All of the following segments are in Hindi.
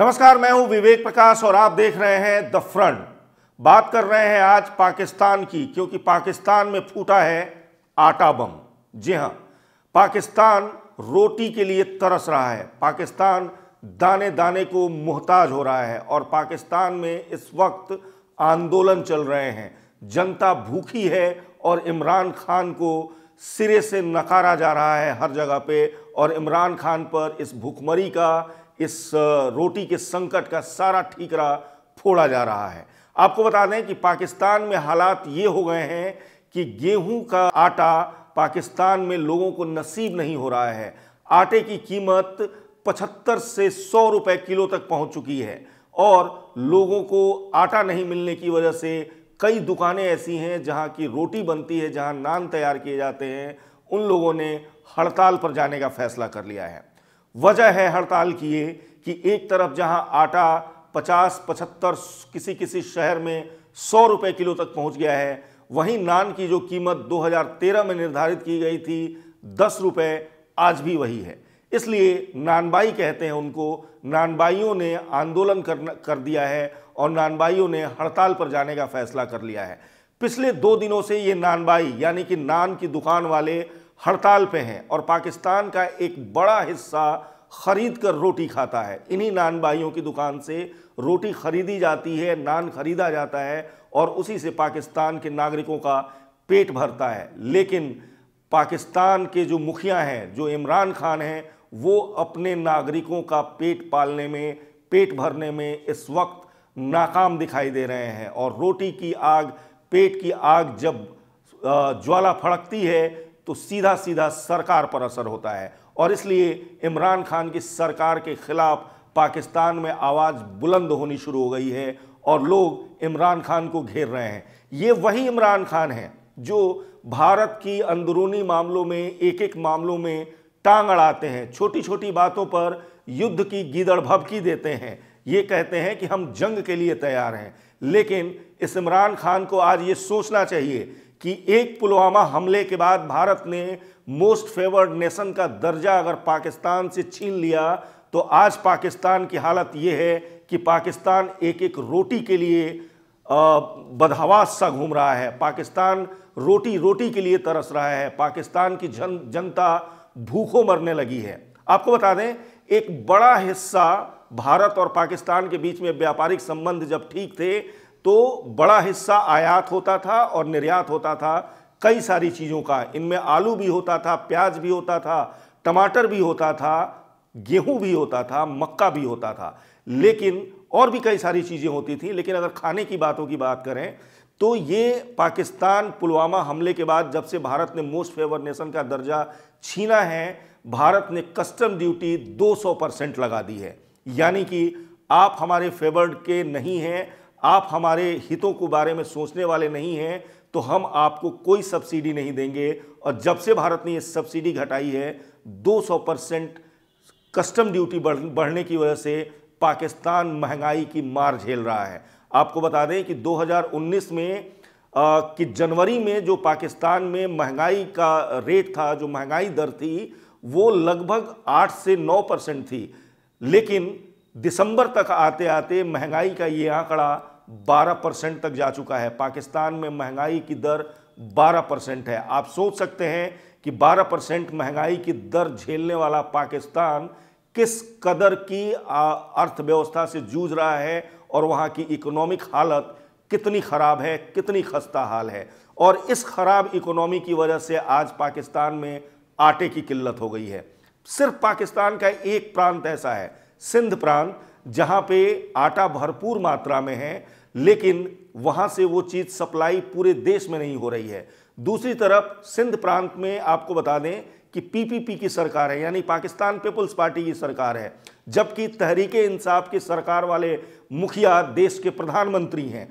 नमस्कार मैं हूं विवेक प्रकाश और आप देख रहे हैं द फ्रंट बात कर रहे हैं आज पाकिस्तान की क्योंकि पाकिस्तान में फूटा है आटा बम जी हां पाकिस्तान रोटी के लिए तरस रहा है पाकिस्तान दाने दाने को मोहताज हो रहा है और पाकिस्तान में इस वक्त आंदोलन चल रहे हैं जनता भूखी है और इमरान खान को सिरे से नकारा जा रहा है हर जगह पे और इमरान खान पर इस भूखमरी का इस रोटी के संकट का सारा ठीकरा फोड़ा जा रहा है आपको बता दें कि पाकिस्तान में हालात ये हो गए हैं कि गेहूं का आटा पाकिस्तान में लोगों को नसीब नहीं हो रहा है आटे की कीमत 75 से 100 रुपए किलो तक पहुंच चुकी है और लोगों को आटा नहीं मिलने की वजह से कई दुकानें ऐसी हैं जहां की रोटी बनती है जहां नान तैयार किए जाते हैं उन लोगों ने हड़ताल पर जाने का फैसला कर लिया है वजह है हड़ताल की ये कि एक तरफ जहां आटा 50, 75 किसी किसी शहर में सौ रुपये किलो तक पहुंच गया है वहीं नान की जो कीमत 2013 में निर्धारित की गई थी दस रुपये आज भी वही है इसलिए नानबाई कहते हैं उनको नानबाइयों ने आंदोलन कर कर दिया है और नानबाइयों ने हड़ताल पर जाने का फैसला कर लिया है पिछले दो दिनों से ये नानबाई यानी कि नान की दुकान वाले हड़ताल पे हैं और पाकिस्तान का एक बड़ा हिस्सा खरीद कर रोटी खाता है इन्हीं नान भाइयों की दुकान से रोटी खरीदी जाती है नान खरीदा जाता है और उसी से पाकिस्तान के नागरिकों का पेट भरता है लेकिन पाकिस्तान के जो मुखिया हैं जो इमरान खान हैं वो अपने नागरिकों का पेट पालने में पेट भरने में इस वक्त नाकाम दिखाई दे रहे हैं और रोटी की आग पेट की आग जब ज्वाला फड़कती है तो सीधा सीधा सरकार पर असर होता है और इसलिए इमरान खान की सरकार के खिलाफ पाकिस्तान में आवाज़ बुलंद होनी शुरू हो गई है और लोग इमरान खान को घेर रहे हैं ये वही इमरान खान हैं जो भारत की अंदरूनी मामलों में एक एक मामलों में टांग अड़ाते हैं छोटी छोटी बातों पर युद्ध की गीदड़ भबकी देते हैं ये कहते हैं कि हम जंग के लिए तैयार हैं लेकिन इस इमरान खान को आज ये सोचना चाहिए कि एक पुलवामा हमले के बाद भारत ने मोस्ट फेवर्ड नेशन का दर्जा अगर पाकिस्तान से छीन लिया तो आज पाकिस्तान की हालत यह है कि पाकिस्तान एक एक रोटी के लिए बदहवास सा घूम रहा है पाकिस्तान रोटी रोटी के लिए तरस रहा है पाकिस्तान की जन जनता भूखों मरने लगी है आपको बता दें एक बड़ा हिस्सा भारत और पाकिस्तान के बीच में व्यापारिक संबंध जब ठीक थे तो बड़ा हिस्सा आयात होता था और निर्यात होता था कई सारी चीज़ों का इनमें आलू भी होता था प्याज भी होता था टमाटर भी होता था गेहूं भी होता था मक्का भी होता था लेकिन और भी कई सारी चीज़ें होती थी लेकिन अगर खाने की बातों की बात करें तो ये पाकिस्तान पुलवामा हमले के बाद जब से भारत ने मोस्ट फेवर नेशन का दर्जा छीना है भारत ने कस्टम ड्यूटी 200 परसेंट लगा दी है यानी कि आप हमारे फेवर्ड के नहीं हैं आप हमारे हितों के बारे में सोचने वाले नहीं हैं तो हम आपको कोई सब्सिडी नहीं देंगे और जब से भारत ने ये सब्सिडी घटाई है 200 परसेंट कस्टम ड्यूटी बढ़ने की वजह से पाकिस्तान महंगाई की मार झेल रहा है आपको बता दें कि 2019 में आ, कि जनवरी में जो पाकिस्तान में महंगाई का रेट था जो महंगाई दर थी वो लगभग 8 से 9 परसेंट थी लेकिन दिसंबर तक आते आते महंगाई का ये आंकड़ा 12 परसेंट तक जा चुका है पाकिस्तान में महंगाई की दर 12 परसेंट है आप सोच सकते हैं कि 12 परसेंट महंगाई की दर झेलने वाला पाकिस्तान किस कदर की अर्थव्यवस्था से जूझ रहा है और वहाँ की इकोनॉमिक हालत कितनी ख़राब है कितनी खस्ता हाल है और इस ख़राब इकोनॉमी की वजह से आज पाकिस्तान में आटे की किल्लत हो गई है सिर्फ पाकिस्तान का एक प्रांत ऐसा है सिंध प्रांत जहाँ पे आटा भरपूर मात्रा में है लेकिन वहाँ से वो चीज़ सप्लाई पूरे देश में नहीं हो रही है दूसरी तरफ सिंध प्रांत में आपको बता दें कि पीपीपी की सरकार है यानी पाकिस्तान पीपल्स पार्टी की सरकार है जबकि तहरीक इंसाफ की सरकार वाले मुखिया देश के प्रधानमंत्री हैं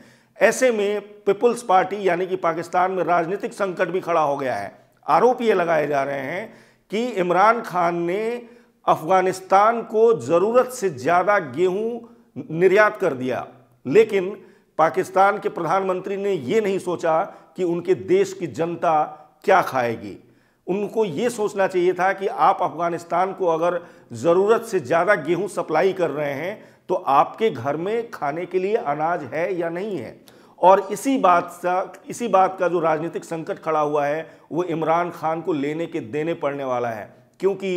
ऐसे में पीपल्स पार्टी यानी कि पाकिस्तान में राजनीतिक संकट भी खड़ा हो गया है आरोप ये लगाए जा रहे हैं कि इमरान खान ने अफगानिस्तान को ज़रूरत से ज़्यादा गेहूं निर्यात कर दिया लेकिन पाकिस्तान के प्रधानमंत्री ने ये नहीं सोचा कि उनके देश की जनता क्या खाएगी उनको ये सोचना चाहिए था कि आप अफगानिस्तान को अगर ज़रूरत से ज़्यादा गेहूं सप्लाई कर रहे हैं तो आपके घर में खाने के लिए अनाज है या नहीं है और इसी बात सा इसी बात का जो राजनीतिक संकट खड़ा हुआ है वो इमरान खान को लेने के देने पड़ने वाला है क्योंकि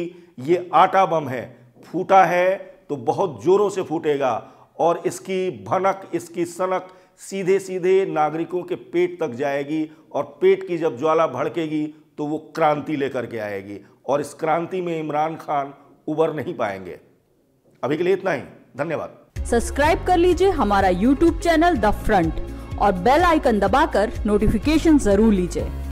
ये आटा बम है फूटा है तो बहुत ज़ोरों से फूटेगा और इसकी भनक इसकी सनक सीधे सीधे नागरिकों के पेट तक जाएगी और पेट की जब ज्वाला भड़केगी तो वो क्रांति लेकर के आएगी और इस क्रांति में इमरान खान उबर नहीं पाएंगे अभी के लिए इतना ही धन्यवाद सब्सक्राइब कर लीजिए हमारा यूट्यूब चैनल द फ्रंट और बेल आइकन दबाकर नोटिफिकेशन जरूर लीजिए